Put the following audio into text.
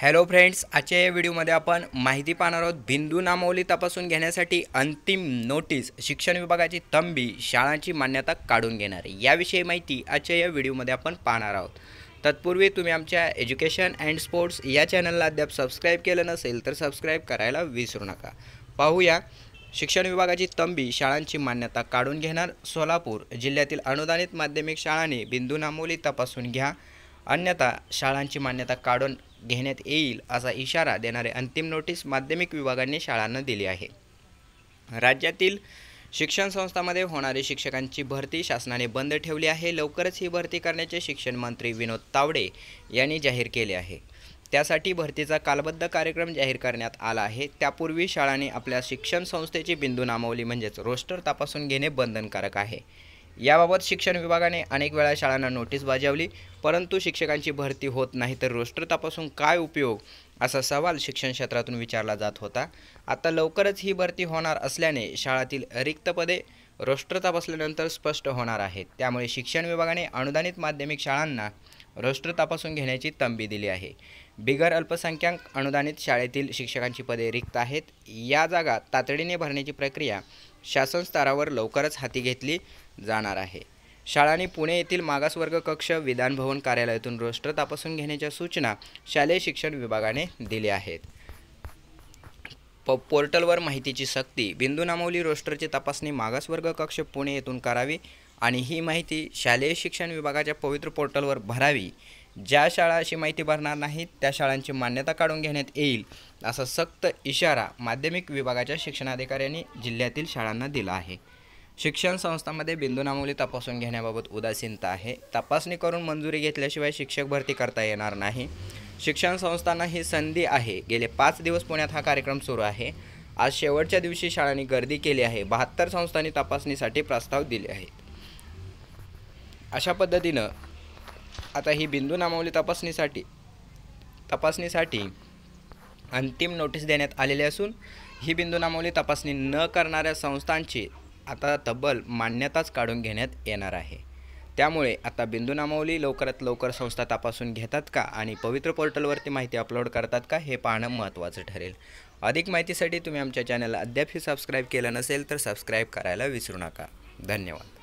hello friends आजच्या या व्हिडिओमध्ये आपण माहिती पाहणार आहोत बिंदू नामावली तपासून घेण्यासाठी अंतिम नोटीस शिक्षण विभागाची तंबी शाळांची मान्यता काढून घेणार याविषयी माहिती आजच्या या व्हिडिओमध्ये आपण पाहणार आहोत तत्पूर्वी तुम्ही आमच्या एज्युकेशन अँड स्पोर्ट्स या चॅनलला अद्याप सबस्क्राईब केलं नसेल तर सबस्क्राईब करायला विसरू नका पाहूया शिक्षण विभागाची तंबी शाळांची मान्यता काढून घेणार सोलापूर जिल्ह्यातील अनुदानित माध्यमिक शाळांनी बिंदू नामोली तपासून घ्या अन्यथा शाळांची मान्यता काढून घेण्यात येईल असा इशारा देणारे अंतिम नोटीस माध्यमिक विभागांनी शाळांना दिली आहे राज्यातील शिक्षण संस्थांमध्ये होणारी शिक्षकांची भरती शासनाने बंद ठेवली आहे लवकरच ही भरती करण्याचे शिक्षण मंत्री विनोद तावडे यांनी जाहीर केले आहे त्यासाठी भरतीचा कालबद्ध कार्यक्रम जाहीर करण्यात आला आहे त्यापूर्वी शाळांनी आपल्या शिक्षण संस्थेची बिंदू नामावली म्हणजेच रोस्टर तपासून घेणे बंधनकारक आहे याबाबत शिक्षण विभागाने अनेक वेळा शाळांना नोटीस बजावली परंतु शिक्षकांची भरती होत नाही तर रोस्टर तपासून काय उपयोग असा सवाल शिक्षण क्षेत्रातून विचारला जात होता आता लवकरच ही भरती होणार असल्याने शाळातील रिक्त पदे रोस्टर तपासल्यानंतर स्पष्ट होणार आहेत त्यामुळे शिक्षण विभागाने अनुदानित माध्यमिक शाळांना रोस्टर तपासून घेण्याची तंबी दिली आहे बिगर अल्पसंख्याक अनुदानित शाळेतील शिक्षकांची पदे रिक्त आहेत या जागा तातडीने भरण्याची प्रक्रिया शासन स्तरावर लवकरच हाती घेतली जाणार आहे शाळांनी पुणे येथील मागासवर्ग कक्ष विधानभवन कार्यालयातून रोस्टर तपासून घेण्याच्या सूचना शालेय शिक्षण विभागाने दिल्या आहेत प पोर्टलवर माहितीची सक्ती बिंदू नामवली रोस्टरची तपासणी मागासवर्ग कक्ष पुणे येथून करावी आणि ही माहिती शालेय शिक्षण विभागाच्या पवित्र पोर्टलवर भरावी ज्या शाळा अशी माहिती भरणार नाहीत त्या शाळांची मान्यता काढून घेण्यात येईल असा सक्त इशारा माध्यमिक विभागाच्या शिक्षणाधिकाऱ्यांनी जिल्ह्यातील शाळांना दिला आहे शिक्षण संस्थांमध्ये नामावली तपासून घेण्याबाबत उदासीनता आहे तपासणी करून मंजुरी घेतल्याशिवाय शिक्षक भरती करता येणार नाही शिक्षण संस्थांना ही संधी आहे गेले पाच दिवस पुण्यात हा कार्यक्रम सुरू आहे आज शेवटच्या दिवशी शाळांनी गर्दी केली आहे बहात्तर संस्थांनी तपासणीसाठी प्रस्ताव दिले आहेत अशा पद्धतीनं आता ही बिंदू नामावली तपासणीसाठी तपासणीसाठी अंतिम नोटीस देण्यात आलेली असून ही बिंदू नामावली तपासणी न करणाऱ्या संस्थांची आता तब्बल मान्यताच काढून घेण्यात येणार आहे त्यामुळे आता बिंदू नामावली लवकरात लवकर संस्था तपासून घेतात का आणि पवित्र पोर्टलवरती माहिती अपलोड करतात का हे पाहणं महत्त्वाचं ठरेल अधिक माहितीसाठी तुम्ही आमच्या चॅनलला अद्यापही सबस्क्राईब केलं नसेल तर सबस्क्राईब करायला विसरू नका धन्यवाद